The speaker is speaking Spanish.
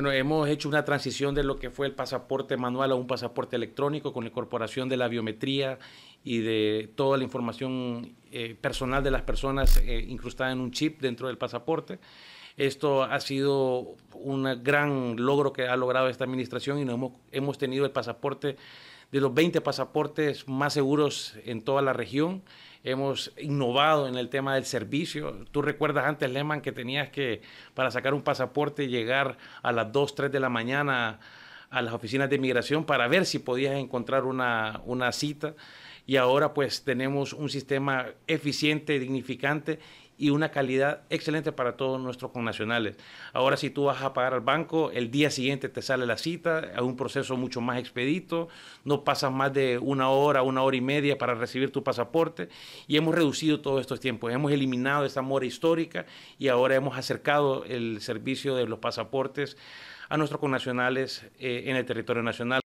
Bueno, hemos hecho una transición de lo que fue el pasaporte manual a un pasaporte electrónico con la incorporación de la biometría y de toda la información eh, personal de las personas eh, incrustada en un chip dentro del pasaporte. Esto ha sido un gran logro que ha logrado esta administración y hemos, hemos tenido el pasaporte de los 20 pasaportes más seguros en toda la región hemos innovado en el tema del servicio. Tú recuerdas antes, Lehman, que tenías que, para sacar un pasaporte, llegar a las 2, 3 de la mañana a las oficinas de inmigración para ver si podías encontrar una, una cita y ahora pues tenemos un sistema eficiente, dignificante y una calidad excelente para todos nuestros connacionales. Ahora si tú vas a pagar al banco, el día siguiente te sale la cita, a un proceso mucho más expedito, no pasas más de una hora, una hora y media para recibir tu pasaporte y hemos reducido todos estos tiempos, hemos eliminado esa mora histórica y ahora hemos acercado el servicio de los pasaportes a nuestros connacionales eh, en el territorio nacional.